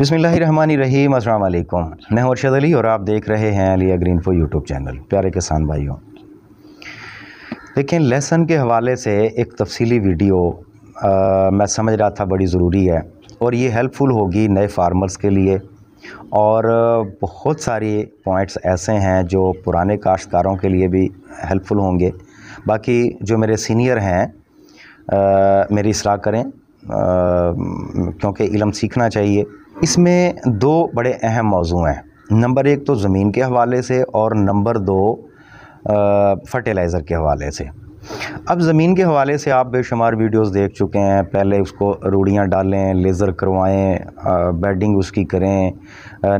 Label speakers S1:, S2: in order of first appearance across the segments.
S1: अस्सलाम वालेकुम मैं अरशद अली और आप देख रहे हैं अलिया ग्रीन फो यूट्यूब चैनल प्यारे किसान भाइयों देखें लेसन के हवाले से एक तफसीली वीडियो आ, मैं समझ रहा था बड़ी ज़रूरी है और ये हेल्पफुल होगी नए फार्मर्स के लिए और बहुत सारे पॉइंट्स ऐसे हैं जो पुराने काश्तकारों के लिए भी हेल्पफुल होंगे बाकी जो मेरे सीनियर हैं आ, मेरी सलाह करें क्योंकि इलम सीखना चाहिए इसमें दो बड़े अहम मौजू हैं नंबर एक तो ज़मीन के हवाले से और नंबर दो फर्टिलाइज़र के हवाले से अब ज़मीन के हवाले से आप बेशुमार वीडियोस देख चुके हैं पहले उसको रूड़ियाँ डालें लेज़र करवाएं बेडिंग उसकी करें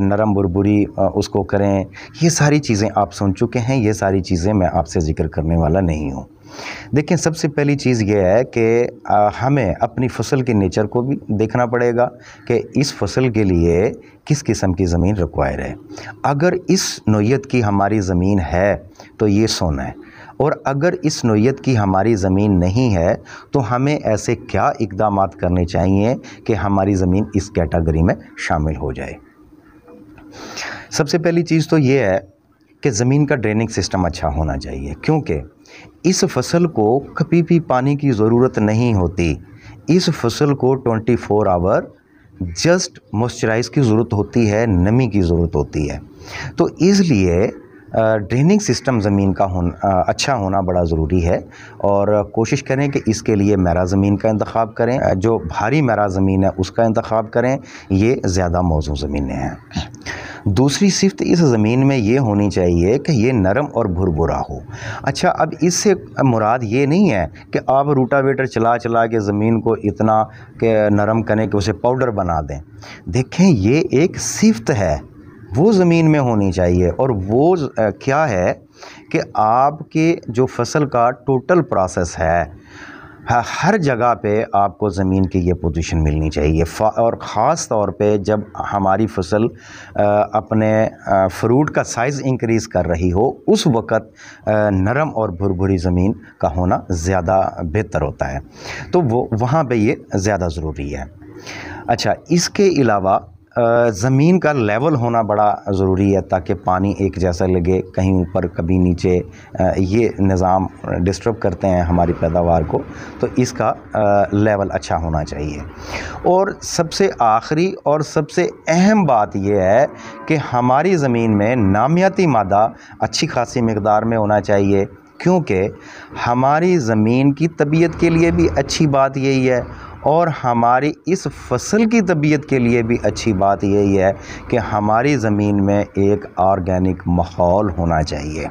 S1: नरम बुरबुरी उसको करें ये सारी चीज़ें आप सुन चुके हैं ये सारी चीज़ें मैं आपसे ज़िक्र करने वाला नहीं हूँ देखिए सबसे पहली चीज़ यह है कि हमें अपनी फसल के नेचर को भी देखना पड़ेगा कि इस फसल के लिए किस किस्म की ज़मीन रिक्वायर है अगर इस नोयत की हमारी ज़मीन है तो ये सोना है और अगर इस नोयत की हमारी ज़मीन नहीं है तो हमें ऐसे क्या इकदाम करने चाहिए कि हमारी ज़मीन इस कैटेगरी में शामिल हो जाए सबसे पहली चीज़ तो ये है कि ज़मीन का ड्रेनिंग सिस्टम अच्छा होना चाहिए क्योंकि इस फसल को कभी भी पानी की ज़रूरत नहीं होती इस फसल को 24 फोर आवर जस्ट मॉइस्चराइज़ की ज़रूरत होती है नमी की ज़रूरत होती है तो इसलिए ड्रेनिंग सिस्टम ज़मीन का हो अच्छा होना बड़ा ज़रूरी है और कोशिश करें कि इसके लिए मैरा ज़मीन का इंतखब करें जो भारी मैरा ज़मीन है उसका इंतखब करें ये ज़्यादा मौजू ज़मीनें हैं दूसरी सिफत इस ज़मीन में ये होनी चाहिए कि ये नरम और भुरभुरा हो अच्छा अब इससे मुराद ये नहीं है कि आप रोटावेटर चला चला के ज़मीन को इतना के नरम करें कि उसे पाउडर बना दें देखें ये एक सिफ्त है वो ज़मीन में होनी चाहिए और वो क्या है कि आपके जो फसल का टोटल प्रोसेस है हर जगह पे आपको ज़मीन की ये पोजीशन मिलनी चाहिए और ख़ास तौर पे जब हमारी फसल अपने फ्रूट का साइज़ इंक्रीज़ कर रही हो उस वक़्त नरम और भुरभुरी ज़मीन का होना ज़्यादा बेहतर होता है तो वो वहाँ पे ये ज़्यादा ज़रूरी है अच्छा इसके अलावा ज़मीन का लेवल होना बड़ा ज़रूरी है ताकि पानी एक जैसा लगे कहीं ऊपर कभी नीचे ये निज़ाम डिस्टर्ब करते हैं हमारी पैदावार को तो इसका लेवल अच्छा होना चाहिए और सबसे आखिरी और सबसे अहम बात यह है कि हमारी ज़मीन में नामियाती मादा अच्छी खासी मकदार में होना चाहिए क्योंकि हमारी ज़मीन की तबीयत के लिए भी अच्छी बात यही है और हमारी इस फसल की तबीयत के लिए भी अच्छी बात यही है कि हमारी ज़मीन में एक ऑर्गेनिक माहौल होना चाहिए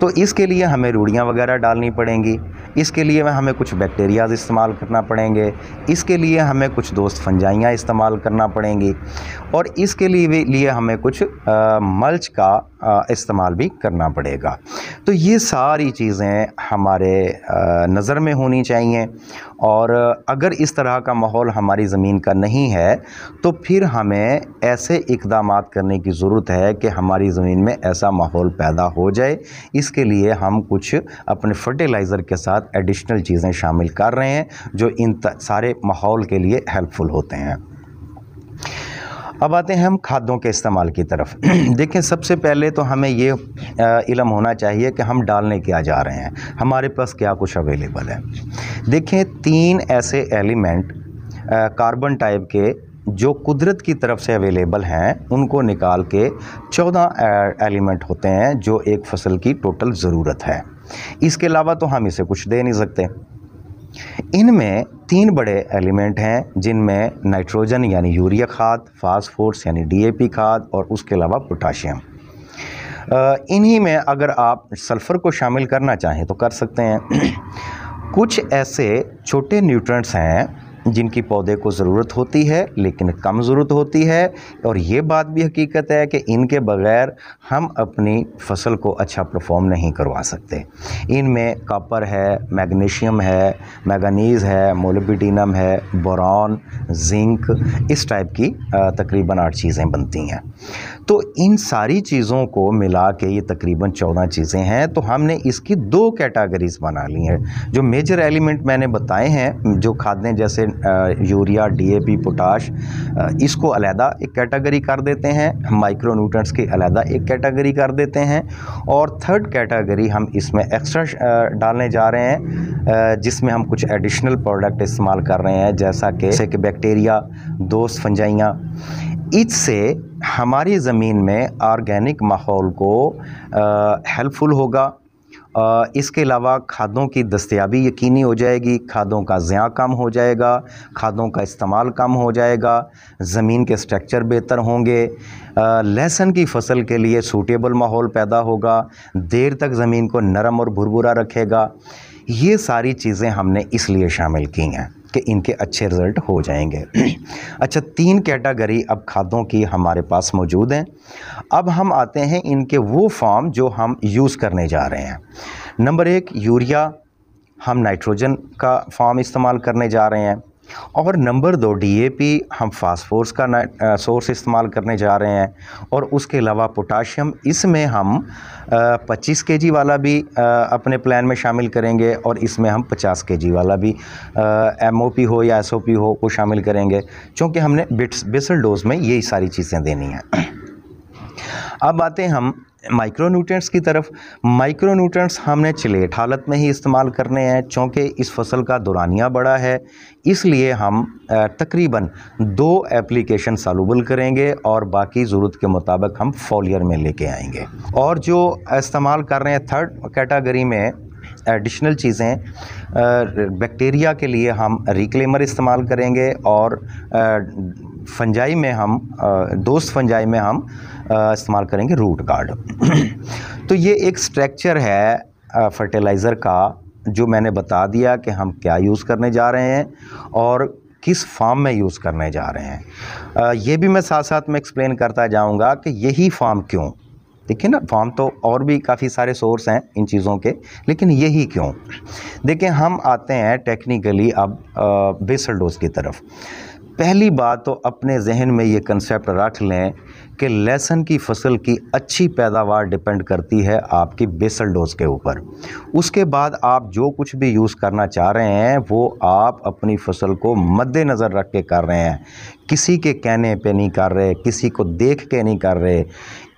S1: तो इसके लिए हमें रूड़ियाँ वगैरह डालनी पड़ेंगी इसके लिए हमें कुछ बैक्टीरियाज इस्तेमाल करना पड़ेंगे इसके लिए हमें कुछ दोस्त फंजाइयाँ इस्तेमाल करना पड़ेंगी और इसके लिए लिए हमें कुछ आ, मल्च का इस्तेमाल भी करना पड़ेगा तो ये सारी चीज़ें हमारे नज़र में होनी चाहिए और अगर इस तरह का माहौल हमारी ज़मीन का नहीं है तो फिर हमें ऐसे इकदाम करने की ज़रूरत है कि हमारी ज़मीन में ऐसा माहौल पैदा हो जाए इसके लिए हम कुछ अपने फर्टिलाइज़र के साथ एडिशनल चीज़ें शामिल कर रहे हैं जो इन सारे माहौल के लिए हेल्पफुल होते हैं अब आते हैं हम खादों के इस्तेमाल की तरफ देखें सबसे पहले तो हमें ये इलम होना चाहिए कि हम डालने क्या जा रहे हैं हमारे पास क्या कुछ अवेलेबल है देखें तीन ऐसे एलिमेंट कार्बन टाइप के जो कुदरत की तरफ से अवेलेबल हैं उनको निकाल के चौदह एलिमेंट होते हैं जो एक फसल की टोटल ज़रूरत है इसके अलावा तो हम इसे कुछ दे नहीं सकते इनमें तीन बड़े एलिमेंट हैं जिनमें नाइट्रोजन यानी यूरिया खाद फास्फोर्स यानी डीएपी खाद और उसके अलावा पोटाशियम इन्हीं में अगर आप सल्फ़र को शामिल करना चाहें तो कर सकते हैं कुछ ऐसे छोटे न्यूट्रंट्स हैं जिनकी पौधे को ज़रूरत होती है लेकिन कम ज़रूरत होती है और ये बात भी हकीकत है कि इनके बग़ैर हम अपनी फसल को अच्छा परफॉर्म नहीं करवा सकते इनमें कापर है मैग्नीशियम है मैगनीज़ है मोलबिटीनम है बोरान जिंक इस टाइप की तकरीबन आठ चीज़ें बनती हैं तो इन सारी चीज़ों को मिला के ये तकरीबन चौदह चीज़ें हैं तो हमने इसकी दो कैटागरीज़ बना ली हैं जो मेजर एलिमेंट मैंने बताए हैं जो खादें जैसे यूरिया डीएपी पोटाश इसको अलहदा एक कैटेगरी कर देते हैं हम माइक्रो न्यूट्रंट्स की अलहदा एक कैटेगरी कर देते हैं और थर्ड कैटेगरी हम इसमें एक्स्ट्रा डालने जा रहे हैं जिसमें हम कुछ एडिशनल प्रोडक्ट इस्तेमाल कर रहे हैं जैसा कि जैसे कि बैक्टीरिया दोस्त फंजाइयाँ इससे हमारी ज़मीन में आर्गेनिक माहौल को हेल्पफुल होगा इसके अलावा खादों की दस्तियाबी यकीनी हो जाएगी खादों का ज़्या कम हो जाएगा खादों का इस्तेमाल कम हो जाएगा ज़मीन के स्ट्रक्चर बेहतर होंगे लहसन की फसल के लिए सूटेबल माहौल पैदा होगा देर तक ज़मीन को नरम और भुरभुरा रखेगा ये सारी चीज़ें हमने इसलिए शामिल की हैं कि इनके अच्छे रिज़ल्ट हो जाएंगे अच्छा तीन कैटागरी अब खादों की हमारे पास मौजूद हैं अब हम आते हैं इनके वो फॉर्म जो हम यूज़ करने जा रहे हैं नंबर एक यूरिया हम नाइट्रोजन का फार्म इस्तेमाल करने जा रहे हैं और नंबर दो डीएपी हम फास्फोरस का सोर्स इस्तेमाल करने जा रहे हैं और उसके अलावा पोटाशियम इसमें हम आ, 25 केजी वाला भी आ, अपने प्लान में शामिल करेंगे और इसमें हम 50 केजी वाला भी एमओपी हो या एसओपी हो वो शामिल करेंगे क्योंकि हमने बिट्स बिसल डोज में यही सारी चीज़ें देनी हैं अब आते हैं हम माइक्रो न्यूट्रेंट्स की तरफ माइक्रो न्यूट्रेंट्स हमने चिलेट हालत में ही इस्तेमाल करने हैं चूँकि इस फसल का दुरानिया बड़ा है इसलिए हम तकरीबन दो एप्लीकेशन सालूबल करेंगे और बाकी ज़रूरत के मुताबिक हम फॉलियर में लेके आएंगे और जो इस्तेमाल कर रहे हैं थर्ड कैटागरी में एडिशनल चीज़ें बैक्टीरिया के लिए हम रिक्लेमर इस्तेमाल करेंगे और फंजाई में हम दोस्त फंजाई में हम इस्तेमाल करेंगे रूट गार्ड तो ये एक स्ट्रक्चर है फर्टिलाइज़र का जो मैंने बता दिया कि हम क्या यूज़ करने जा रहे हैं और किस फार्म में यूज़ करने जा रहे हैं ये भी मैं साथ साथ में एक्सप्लेन करता जाऊँगा कि यही फार्म क्यों देखिए ना फार्म तो और भी काफ़ी सारे सोर्स हैं इन चीज़ों के लेकिन यही क्यों देखें हम आते हैं टेक्निकली अब बेसल डोज की तरफ पहली बात तो अपने जहन में ये कंसेप्ट रख लें कि लहसन की फसल की अच्छी पैदावार डिपेंड करती है आपकी बेसल डोज के ऊपर उसके बाद आप जो कुछ भी यूज़ करना चाह रहे हैं वो आप अपनी फसल को मद्देनज़र रख के कर रहे हैं किसी के कहने पे नहीं कर रहे किसी को देख के नहीं कर रहे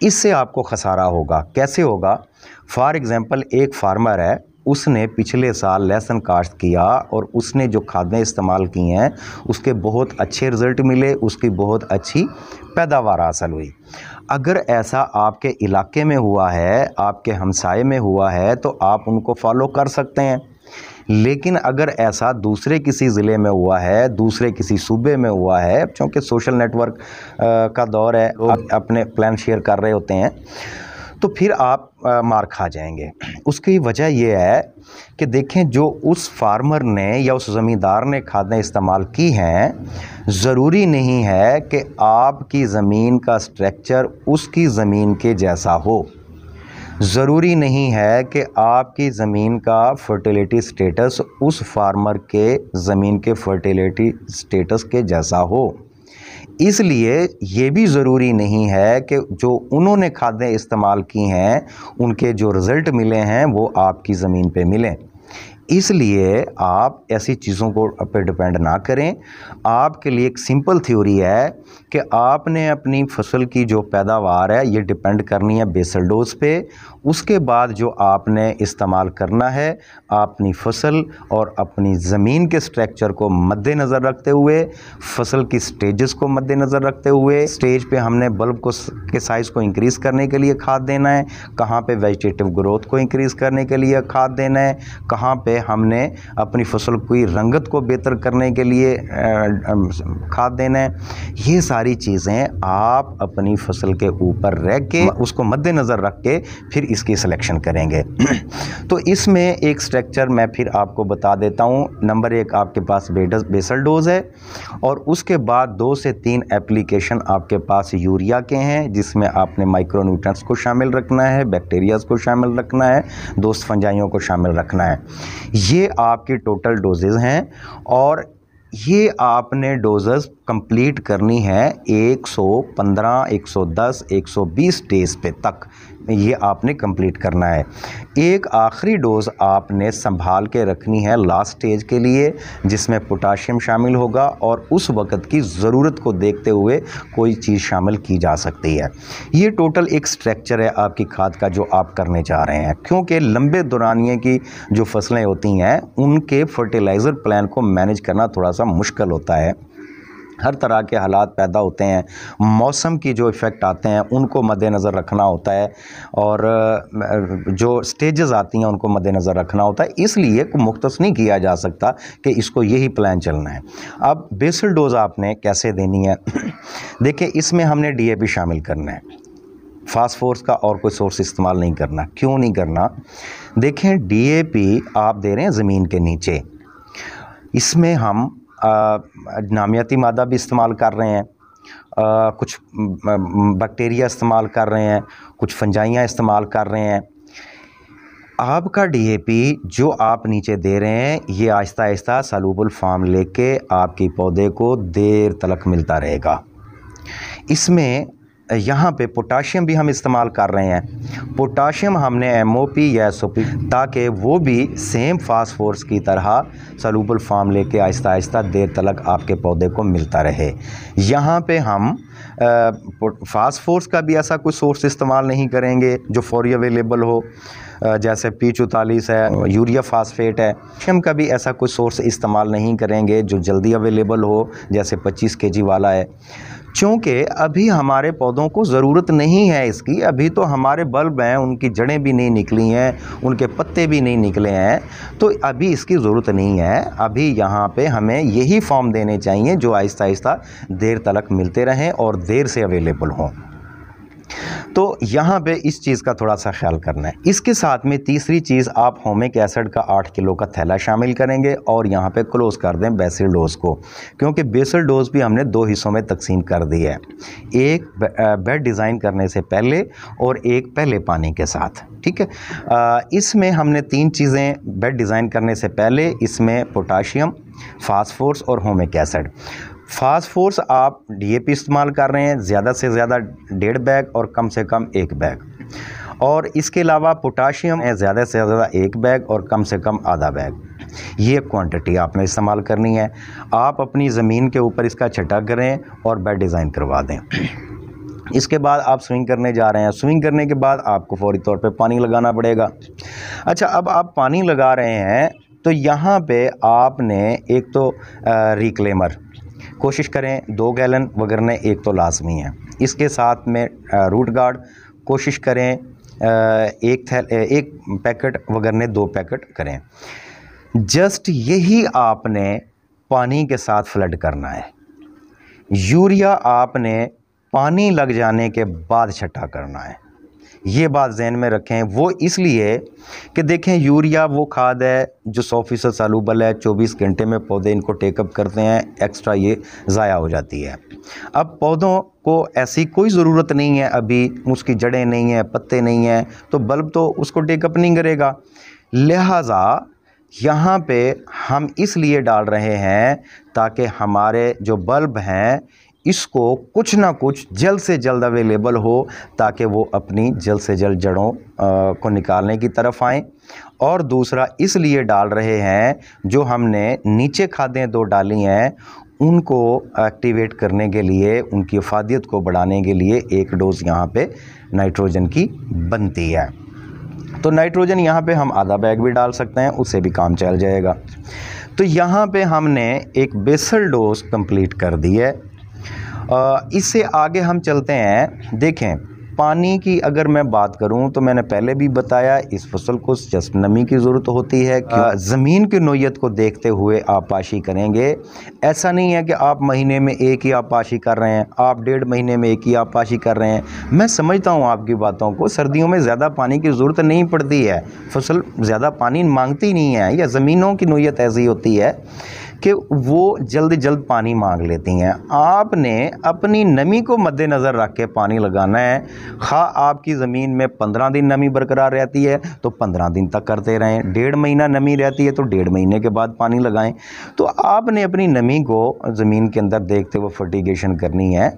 S1: इससे आपको खसारा होगा कैसे होगा फॉर एग्ज़ाम्पल एक फार्मर है उसने पिछले साल लहसन काश्त किया और उसने जो खादें इस्तेमाल की हैं उसके बहुत अच्छे रिज़ल्ट मिले उसकी बहुत अच्छी पैदावार हासिल हुई अगर ऐसा आपके इलाके में हुआ है आपके हमसाए में हुआ है तो आप उनको फॉलो कर सकते हैं लेकिन अगर ऐसा दूसरे किसी ज़िले में हुआ है दूसरे किसी सूबे में हुआ है क्योंकि सोशल नेटवर्क का दौर है तो अपने प्लान शेयर कर रहे होते हैं तो फिर आप आ, मार खा जाएंगे उसकी वजह यह है कि देखें जो उस फार्मर ने या उस ज़मींदार ने खादें इस्तेमाल की हैं ज़रूरी नहीं है कि आपकी ज़मीन का स्ट्रक्चर उसकी ज़मीन के जैसा हो ज़रूरी नहीं है कि आपकी ज़मीन का फर्टिलिटी स्टेटस उस फार्मर के ज़मीन के फर्टिलिटी स्टेटस के जैसा हो इसलिए ये भी ज़रूरी नहीं है कि जो उन्होंने खादें इस्तेमाल की हैं उनके जो रिज़ल्ट मिले हैं वो आपकी ज़मीन पे मिलें इसलिए आप ऐसी चीज़ों को पर डिपेंड ना करें आपके लिए एक सिंपल थ्योरी है कि आपने अपनी फसल की जो पैदावार है ये डिपेंड करनी है बेसल डोज पे उसके बाद जो आपने इस्तेमाल करना है अपनी फसल और अपनी ज़मीन के स्ट्रक्चर को मद्देनज़र रखते हुए फसल की स्टेजेस को मद्देनज़र रखते हुए स्टेज पे हमने बल्ब को के साइज़ को इंक्रीज़ करने के लिए खाद देना है कहाँ पे वेजिटेटिव ग्रोथ को इंक्रीज़ करने के लिए खाद देना है कहाँ पे हमने अपनी फसल की रंगत को बेहतर करने के लिए खाद देना है ये सारी चीज़ें आप अपनी फसल के ऊपर रह के उसको मद्देनज़र रख के फिर इसकी सिलेक्शन करेंगे तो इसमें एक स्ट्रक्चर मैं फिर आपको बता देता हूँ नंबर एक आपके पास बेसल डोज है और उसके बाद दो से तीन एप्लीकेशन आपके पास यूरिया के हैं जिसमें आपने माइक्रोन्यूट्रंट्स को शामिल रखना है बैक्टीरियाज को शामिल रखना है दोस्त फंजाइयों को शामिल रखना है ये आपके टोटल डोजेज हैं और ये आपने डोजेस कंप्लीट करनी है 115, 110, 120 डेज पे तक ये आपने कंप्लीट करना है एक आखिरी डोज आपने संभाल के रखनी है लास्ट स्टेज के लिए जिसमें पोटाशियम शामिल होगा और उस वक्त की ज़रूरत को देखते हुए कोई चीज़ शामिल की जा सकती है ये टोटल एक स्ट्रक्चर है आपकी खाद का जो आप करने जा रहे हैं क्योंकि लंबे दौरानिए की जो फसलें होती हैं उनके फर्टिलाइज़र प्लान को मैनेज करना थोड़ा सा मुश्किल होता है हर तरह के हालात पैदा होते हैं मौसम की जो इफ़ेक्ट आते हैं उनको मद्देनज़र रखना होता है और जो स्टेजेस आती हैं उनको मद्देनज़र रखना होता है इसलिए मुख्तस नहीं किया जा सकता कि इसको यही प्लान चलना है अब बेसल डोज आपने कैसे देनी है देखिए इसमें हमने डी शामिल करना है फास्फोर्स का और कोई सोर्स इस्तेमाल नहीं करना क्यों नहीं करना देखें पी आप दे रहे हैं ज़मीन के नीचे इसमें हम नामियाती मादा भी इस्तेमाल कर रहे हैं आ, कुछ बैक्टीरिया इस्तेमाल कर रहे हैं कुछ फंजाइयाँ इस्तेमाल कर रहे हैं आपका डीएपी जो आप नीचे दे रहे हैं ये आहिस्ता आहिस्ता सलूबुल फार्म लेके आपके पौधे को देर तलक मिलता रहेगा इसमें यहाँ पे पोटाशियम भी हम इस्तेमाल कर रहे हैं पोटाशियम हमने एम ओ पी या एस ओ पी ताकि वो भी सेम फास्फोर्स की तरह सलूबल फार्म लेके आहिस्ता आहिस्ता देर तलक आपके पौधे को मिलता रहे यहाँ पे हम फास्फोर्स का भी ऐसा कोई सोर्स इस्तेमाल नहीं करेंगे जो फौरी अवेलेबल हो जैसे पी चौतालीस है यूरिया फास्फेट है हम कभी ऐसा कोई सोर्स इस्तेमाल नहीं करेंगे जो जल्दी अवेलेबल हो जैसे 25 जी वाला है चूँकि अभी हमारे पौधों को ज़रूरत नहीं है इसकी अभी तो हमारे बल्ब हैं उनकी जड़ें भी नहीं निकली हैं उनके पत्ते भी नहीं निकले हैं तो अभी इसकी ज़रूरत नहीं है अभी यहाँ पे हमें यही फॉर्म देने चाहिए जो आहिस्ता आहिस्ता देर तलक मिलते रहें और देर से अवेलेबल हों तो यहाँ पे इस चीज़ का थोड़ा सा ख्याल करना है इसके साथ में तीसरी चीज़ आप होमिक एसिड का आठ किलो का थैला शामिल करेंगे और यहाँ पे क्लोज कर दें बेसिल डोज को क्योंकि बेसिल डोज भी हमने दो हिस्सों में तकसीम कर दी है एक बेड डिज़ाइन करने से पहले और एक पहले पानी के साथ ठीक है इसमें हमने तीन चीज़ें बेड डिज़ाइन करने से पहले इसमें पोटाशियम फास्फोर्स और होमिक एसिड फास्फोर्स आप डीएपी इस्तेमाल कर रहे हैं ज़्यादा से ज़्यादा डेढ़ बैग और कम से कम एक बैग और इसके अलावा पोटाशियम है ज़्यादा से ज़्यादा एक बैग और कम से कम आधा बैग ये क्वांटिटी आपने इस्तेमाल करनी है आप अपनी ज़मीन के ऊपर इसका छटा करें और बेड डिज़ाइन करवा दें इसके बाद आप स्विंग करने जा रहे हैं स्विंग करने के बाद आपको फौरी तौर पे पानी लगाना पड़ेगा अच्छा अब आप पानी लगा रहे हैं तो यहाँ पे आपने एक तो रिक्लेमर कोशिश करें दो गैलन वगैरह एक तो लाजमी है इसके साथ में रूट गार्ड कोशिश करें एक थैल एक पैकेट वगैरह दो पैकेट करें जस्ट यही आपने पानी के साथ फ्लड करना है यूरिया आपने पानी लग जाने के बाद छट्टा करना है ये बात जहन में रखें वो इसलिए कि देखें यूरिया वो खाद है जो सौ फीसद सालूबल है चौबीस घंटे में पौधे इनको टेकअप करते हैं एक्स्ट्रा ये ज़ाया हो जाती है अब पौधों को ऐसी कोई ज़रूरत नहीं है अभी उसकी जड़ें नहीं हैं पत्ते नहीं हैं तो बल्ब तो उसको टेकअप नहीं करेगा लिहाजा यहाँ पे हम इसलिए डाल रहे हैं ताकि हमारे जो बल्ब हैं इसको कुछ ना कुछ जल्द से जल्द अवेलेबल हो ताकि वो अपनी जल्द से जल्द जड़ों को निकालने की तरफ आएँ और दूसरा इसलिए डाल रहे हैं जो हमने नीचे खादें दो डाली हैं उनको एक्टिवेट करने के लिए उनकी अफादियत को बढ़ाने के लिए एक डोज़ यहाँ पे नाइट्रोजन की बनती है तो नाइट्रोजन यहाँ पे हम आधा बैग भी डाल सकते हैं उससे भी काम चल जाएगा तो यहाँ पे हमने एक बेसल डोज कंप्लीट कर दी है इससे आगे हम चलते हैं देखें पानी की अगर मैं बात करूं तो मैंने पहले भी बताया इस फसल को जस्ट नमी की ज़रूरत होती है कि हाँ। ज़मीन की नोयत को देखते हुए आप पाशी करेंगे ऐसा नहीं है कि आप महीने में एक ही आप पाशी कर रहे हैं आप डेढ़ महीने में एक ही आप पाशी कर रहे हैं मैं समझता हूं आपकी बातों को सर्दियों में ज़्यादा पानी की ज़रूरत नहीं पड़ती है फसल ज़्यादा पानी मांगती नहीं है या ज़मीनों की नोयत ऐसी होती है कि वो जल्द जल्द पानी मांग लेती हैं आपने अपनी नमी को मद्देनज़र रख के पानी लगाना है खा हाँ, आपकी ज़मीन में पंद्रह दिन नमी बरकरार रहती है तो पंद्रह दिन तक करते रहें डेढ़ महीना नमी रहती है तो डेढ़ महीने के बाद पानी लगाएं तो आपने अपनी नमी को ज़मीन के अंदर देखते हुए फर्टिगेशन करनी है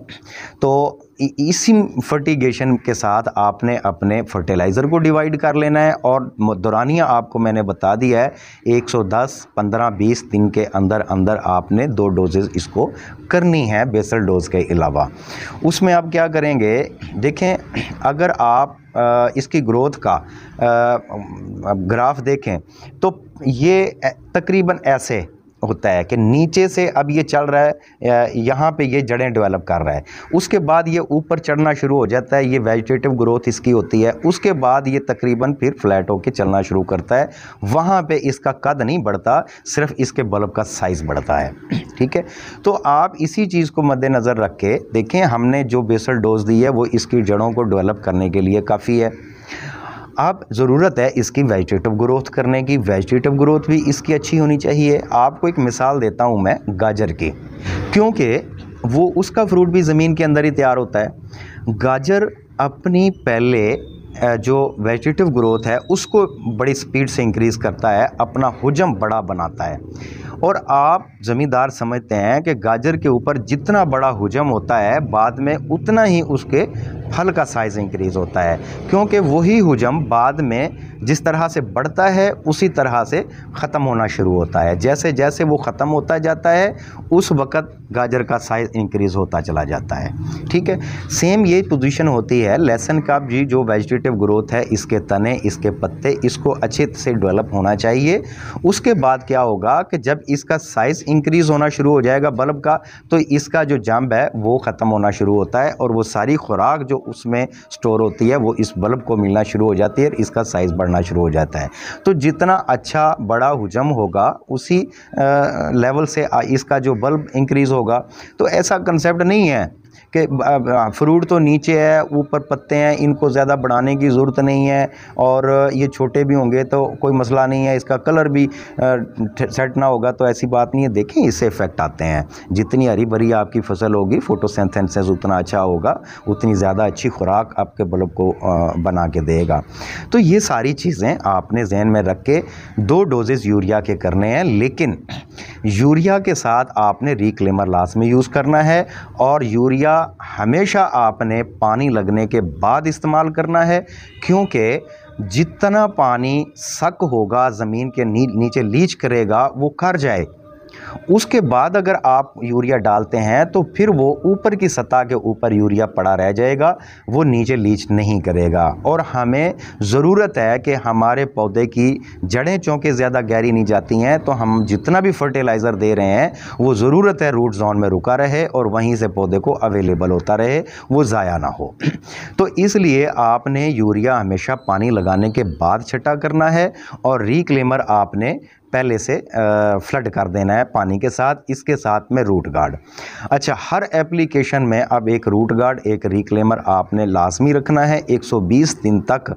S1: तो इसी फर्टिगेशन के साथ आपने अपने फर्टिलाइज़र को डिवाइड कर लेना है और दौरानिया आपको मैंने बता दिया है 110 15 20 दिन के अंदर अंदर आपने दो डोजेज़ इसको करनी है बेसल डोज के अलावा उसमें आप क्या करेंगे देखें अगर आप इसकी ग्रोथ का ग्राफ देखें तो ये तकरीबन ऐसे होता है कि नीचे से अब ये चल रहा है यहाँ पे ये जड़ें डेवलप कर रहा है उसके बाद ये ऊपर चढ़ना शुरू हो जाता है ये वेजिटेटिव ग्रोथ इसकी होती है उसके बाद ये तकरीबन फिर फ्लैट होकर चलना शुरू करता है वहाँ पे इसका कद नहीं बढ़ता सिर्फ इसके बल्ब का साइज़ बढ़ता है ठीक है तो आप इसी चीज़ को मद्देनज़र रख के देखें हमने जो बेसल डोज दी है वो इसकी जड़ों को डेवलप करने के लिए काफ़ी है अब ज़रूरत है इसकी वेजिटेटिव ग्रोथ करने की वेजिटेटिव ग्रोथ भी इसकी अच्छी होनी चाहिए आपको एक मिसाल देता हूँ मैं गाजर की क्योंकि वो उसका फ्रूट भी ज़मीन के अंदर ही तैयार होता है गाजर अपनी पहले जो वेजिटेटिव ग्रोथ है उसको बड़ी स्पीड से इंक्रीज़ करता है अपना हजम बड़ा बनाता है और आप ज़मींदार समझते हैं कि गाजर के ऊपर जितना बड़ा हजम होता है बाद में उतना ही उसके फल का साइज़ इंक्रीज़ होता है क्योंकि वही हजम बाद में जिस तरह से बढ़ता है उसी तरह से ख़त्म होना शुरू होता है जैसे जैसे वो ख़त्म होता जाता है उस वक़्त गाजर का साइज़ इंक्रीज़ होता चला जाता है ठीक है सेम ये पोजीशन होती है लहसन का भी जो वेजिटेट कोऑपरेटिव ग्रोथ है इसके तने इसके पत्ते इसको अच्छे से डेवलप होना चाहिए उसके बाद क्या होगा कि जब इसका साइज़ इंक्रीज़ होना शुरू हो जाएगा बल्ब का तो इसका जो जम्ब है वो ख़त्म होना शुरू होता है और वो सारी खुराक जो उसमें स्टोर होती है वो इस बल्ब को मिलना शुरू हो जाती है और इसका साइज़ बढ़ना शुरू हो जाता है तो जितना अच्छा बड़ा हजम होगा उसी लेवल से इसका जो बल्ब इंक्रीज़ होगा तो ऐसा कंसेप्ट नहीं है कि हाँ, फ्रूट तो नीचे है ऊपर पत्ते हैं इनको ज़्यादा बढ़ाने की ज़रूरत नहीं है और ये छोटे भी होंगे तो कोई मसला नहीं है इसका कलर भी सेट ना होगा तो ऐसी बात नहीं है देखें इससे इफेक्ट आते हैं जितनी हरी भरी आपकी फसल होगी फोटोसेंथेसिस उतना अच्छा होगा उतनी ज़्यादा अच्छी खुराक आपके बल्ब को बना के देगा तो ये सारी चीज़ें आपने जहन में रख के दो डोजेज़ यूरिया के करने हैं लेकिन यूरिया के साथ आपने रिक्लेमर लास्ट में यूज़ करना है और यूरिया हमेशा आपने पानी लगने के बाद इस्तेमाल करना है क्योंकि जितना पानी सक होगा ज़मीन के नीचे लीच करेगा वो कर जाए उसके बाद अगर आप यूरिया डालते हैं तो फिर वो ऊपर की सतह के ऊपर यूरिया पड़ा रह जाएगा वो नीचे लीच नहीं करेगा और हमें ज़रूरत है कि हमारे पौधे की जड़ें चूँकि ज़्यादा गहरी नहीं जाती हैं तो हम जितना भी फर्टिलाइज़र दे रहे हैं वो ज़रूरत है रूट जोन में रुका रहे और वहीं से पौधे को अवेलेबल होता रहे वो ज़ाया ना हो तो इसलिए आपने यूरिया हमेशा पानी लगाने के बाद छटा करना है और रिक्लेमर आपने पहले से फ्लड कर देना है पानी के साथ इसके साथ में रूट गार्ड अच्छा हर एप्लीकेशन में अब एक रूट गार्ड एक रिक्लेमर आपने लाजमी रखना है 120 दिन तक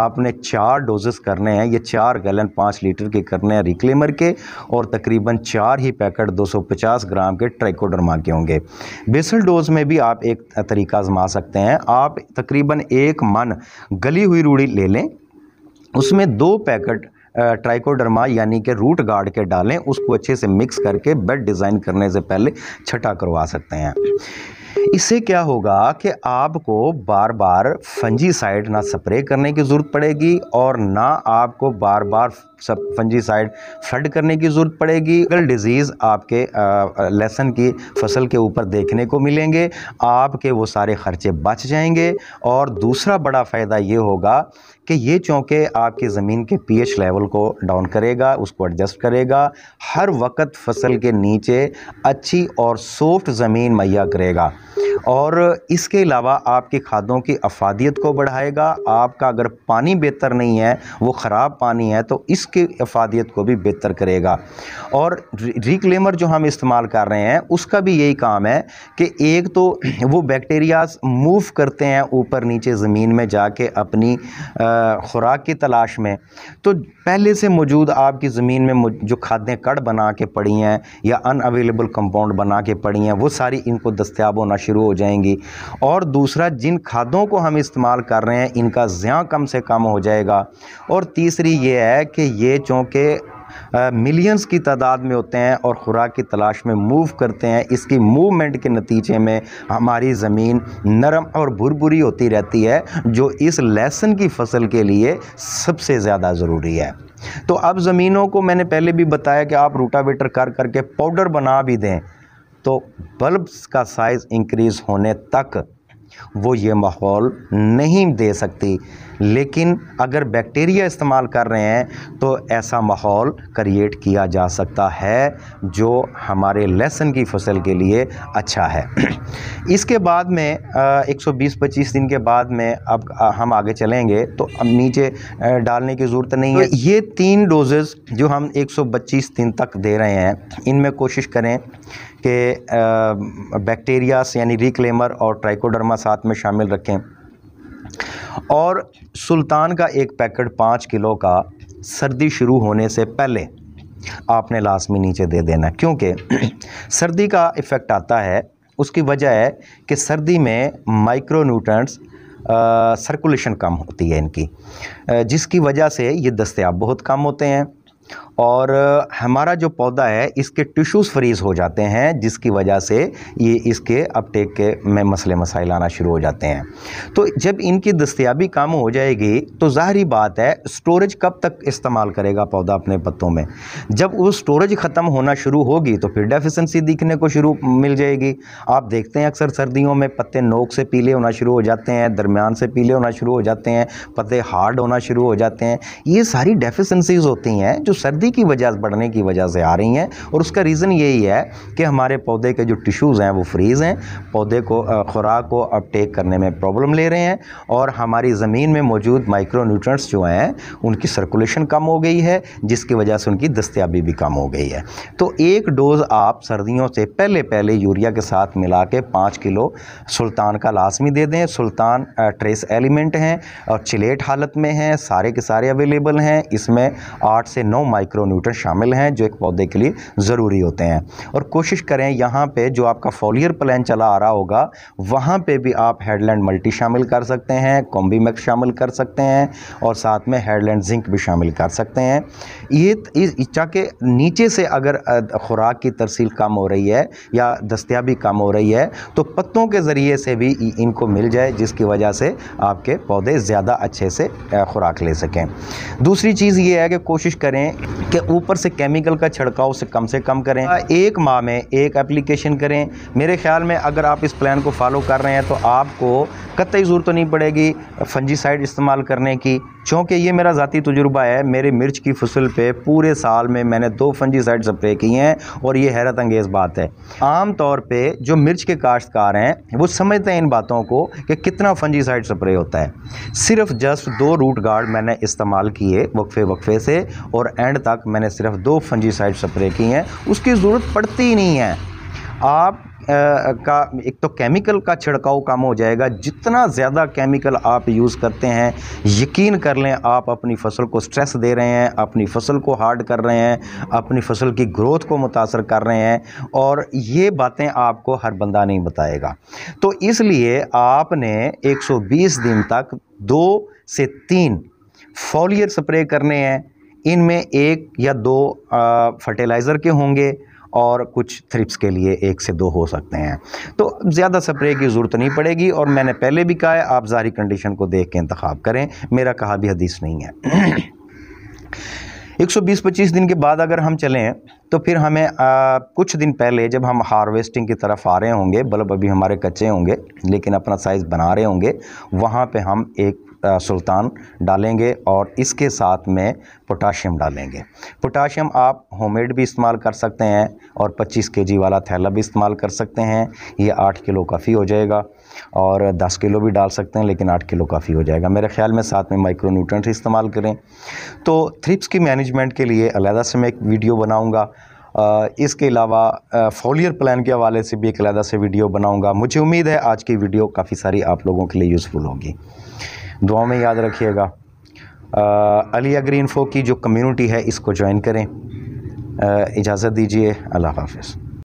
S1: आपने चार डोजेस करने हैं ये चार गैलन पाँच लीटर के करने हैं रिक्लेमर के और तकरीबन चार ही पैकेट 250 ग्राम के ट्रैकोडरमा के होंगे बेसल डोज में भी आप एक तरीका आजमा सकते हैं आप तकरीबन एक मन गली हुई रूढ़ी ले लें उसमें दो पैकेट ट्राइकोडर्मा यानी कि रूट गार्ड के डालें उसको अच्छे से मिक्स करके बेड डिज़ाइन करने से पहले छटा करवा सकते हैं इससे क्या होगा कि आपको बार बार फंजी साइड ना स्प्रे करने की ज़रूरत पड़ेगी और ना आपको बार बार सब साइड फ्लड करने की ज़रूरत पड़ेगी अगर डिज़ीज़ आपके लहसन की फसल के ऊपर देखने को मिलेंगे आपके वो सारे ख़र्चे बच जाएंगे और दूसरा बड़ा फ़ायदा ये होगा कि ये चौंके आपकी ज़मीन के पीएच लेवल को डाउन करेगा उसको एडजस्ट करेगा हर वक्त फसल के नीचे अच्छी और सॉफ्ट ज़मीन मुहैया करेगा और इसके अलावा आपके खादों की अफादियत को बढ़ाएगा आपका अगर पानी बेहतर नहीं है वो ख़राब पानी है तो इसकी अफादियत को भी बेहतर करेगा और रिक्लेमर जो हम इस्तेमाल कर रहे हैं उसका भी यही काम है कि एक तो वो बैक्टीरियाज मूव करते हैं ऊपर नीचे ज़मीन में जाके अपनी आ, ख़ुराक की तलाश में तो पहले से मौजूद आपकी ज़मीन में जो खादें कड़ बना के पड़ी हैं या अन अवेलेबल कंपाउंड बना के पड़ी हैं वो सारी इनको दस्तियाब होना शुरू हो जाएंगी और दूसरा जिन खादों को हम इस्तेमाल कर रहे हैं इनका ज़्याँ कम से कम हो जाएगा और तीसरी ये है कि ये चूँकि मिलियंस की तादाद में होते हैं और ख़ुराक की तलाश में मूव करते हैं इसकी मूवमेंट के नतीजे में हमारी ज़मीन नरम और भुरभुरी होती रहती है जो इस लहसन की फसल के लिए सबसे ज़्यादा ज़रूरी है तो अब ज़मीनों को मैंने पहले भी बताया कि आप रोटावेटर कर करके पाउडर बना भी दें तो बल्ब्स का साइज़ इंक्रीज़ होने तक वो ये माहौल नहीं दे सकती लेकिन अगर बैक्टीरिया इस्तेमाल कर रहे हैं तो ऐसा माहौल क्रिएट किया जा सकता है जो हमारे लहसुन की फसल के लिए अच्छा है इसके बाद में 120-25 दिन के बाद में अब हम आगे चलेंगे तो अब नीचे डालने की ज़रूरत नहीं है तो ये तीन डोजेस जो हम 125 दिन तक दे रहे हैं इनमें कोशिश करें कि बैक्टीरियास यानी रिक्लेमर और ट्राइकोडर्मा साथ में शामिल रखें और सुल्तान का एक पैकेट पाँच किलो का सर्दी शुरू होने से पहले आपने लाजमी नीचे दे देना क्योंकि सर्दी का इफ़ेक्ट आता है उसकी वजह है कि सर्दी में माइक्रो न्यूट्रंट्स सर्कुलेशन कम होती है इनकी जिसकी वजह से ये दस्तियाब बहुत कम होते हैं और हमारा जो पौधा है इसके टिश्यूज़ फ्रीज़ हो जाते हैं जिसकी वजह से ये इसके अपटेक के में मसले मसाइल आना शुरू हो जाते हैं तो जब इनकी दस्तियाबी कम हो जाएगी तो ज़ाहरी बात है स्टोरेज कब तक इस्तेमाल करेगा पौधा अपने पत्तों में जब वो स्टोरेज ख़त्म होना शुरू होगी तो फिर डेफिशेंसी दिखने को शुरू मिल जाएगी आप देखते हैं अक्सर सर्दियों में पत्ते नोक से पीले होना शुरू हो जाते हैं दरमियान से पीले होना शुरू हो जाते हैं पत्ते हार्ड होना शुरू हो जाते हैं ये सारी डेफिशेंसीज़ होती हैं जो सर्दी सर्दी की वजह बढ़ने की वजह से आ रही हैं और उसका रीज़न यही है कि हमारे पौधे के जो टिश्यूज़ हैं वो फ्रीज़ हैं पौधे को ख़ुराक को अपटेक करने में प्रॉब्लम ले रहे हैं और हमारी ज़मीन में मौजूद माइक्रो न्यूट्रंट्स जो हैं उनकी सर्कुलेशन कम हो गई है जिसकी वजह से उनकी दस्तियाबी भी कम हो गई है तो एक डोज़ आप सर्दियों से पहले पहले यूरिया के साथ मिला के पाँच किलो सुल्तान का लाजमी दे दें सुल्तान ट्रेस एलिमेंट हैं और चिलेट हालत में हैं सारे के सारे अवेलेबल हैं इसमें आठ से नौ माइक्रो माइक्रोन्यूटन शामिल हैं जो एक पौधे के लिए ज़रूरी होते हैं और कोशिश करें यहाँ पे जो आपका फॉलियर प्लान चला आ रहा होगा वहाँ पे भी आप हेडलैंड मल्टी शामिल कर सकते हैं कॉम्बीमैक्स शामिल कर सकते हैं और साथ में हेडलैंड जिंक भी शामिल कर सकते हैं ये इस इच्छा के नीचे से अगर खुराक की तरसील कम हो रही है या दस्तियाबी कम हो रही है तो पत्तों के ज़रिए से भी इनको मिल जाए जिसकी वजह से आपके पौधे ज़्यादा अच्छे से खुराक ले सकें दूसरी चीज़ ये है कि कोशिश करें के ऊपर से केमिकल का छिड़काव से कम से कम करें एक माह में एक एप्लीकेशन करें मेरे ख्याल में अगर आप इस प्लान को फॉलो कर रहे हैं तो आपको कतई ज़रूरत तो नहीं पड़ेगी फंजीसाइड इस्तेमाल करने की चूँकि ये मेरा ज़ाती तजुर्बा है मेरे मिर्च की फसल पे पूरे साल में मैंने दो फंजीसाइड स्प्रे किए हैं और ये हैरत अंगेज़ बात है आम तौर पे जो मिर्च के काश्तकार हैं वो समझते हैं इन बातों को कि कितना फंजीसाइड स्प्रे होता है सिर्फ जस्ट दो रूट गार्ड मैंने इस्तेमाल किए वक्फे वक्फे से और एंड तक तक मैंने सिर्फ दो फंजीसाइड स्प्रे की हैं उसकी ज़रूरत पड़ती नहीं है आप आ, का एक तो केमिकल का छिड़काव कम हो जाएगा जितना ज़्यादा केमिकल आप यूज़ करते हैं यकीन कर लें आप अपनी फसल को स्ट्रेस दे रहे हैं अपनी फसल को हार्ड कर रहे हैं अपनी फसल की ग्रोथ को मुतासर कर रहे हैं और ये बातें आपको हर बंदा नहीं बताएगा तो इसलिए आपने 120 दिन तक दो से तीन फॉलियर स्प्रे करने हैं इनमें एक या दो फर्टिलाइज़र के होंगे और कुछ थ्रिप्स के लिए एक से दो हो सकते हैं तो ज़्यादा स्प्रे की ज़रूरत नहीं पड़ेगी और मैंने पहले भी कहा है आप ज़ाहरी कंडीशन को देख के इंतखा करें मेरा कहा भी हदीस नहीं है एक सौ बीस पच्चीस दिन के बाद अगर हम चलें तो फिर हमें आ, कुछ दिन पहले जब हम हार्वेस्टिंग की तरफ आ रहे होंगे बल्ब अभी हमारे कच्चे होंगे लेकिन अपना साइज़ बना रहे होंगे वहाँ पे हम एक सुल्तान डालेंगे और इसके साथ में पोटाशियम डालेंगे पोटाशियम आप होममेड भी इस्तेमाल कर सकते हैं और 25 केजी वाला थैला भी इस्तेमाल कर सकते हैं ये 8 किलो काफ़ी हो जाएगा और 10 किलो भी डाल सकते हैं लेकिन 8 किलो काफ़ी हो जाएगा मेरे ख्याल में साथ में माइक्रो न्यूट्रेंट इस्तेमाल करें तो थ्रिप्स की मैनेजमेंट के लिए अलहदा से मैं एक वीडियो बनाऊँगा इसके अलावा फोलियर प्लान के हवाले से भी एक अलहदा से वीडियो बनाऊँगा मुझे उम्मीद है आज की वीडियो काफ़ी सारी आप लोगों के लिए यूज़फुल होगी दुआओं में याद रखिएगा अलिया ग्रीन फो की जो कम्युनिटी है इसको ज्वाइन करें इजाज़त दीजिए अल्लाह हाफिज़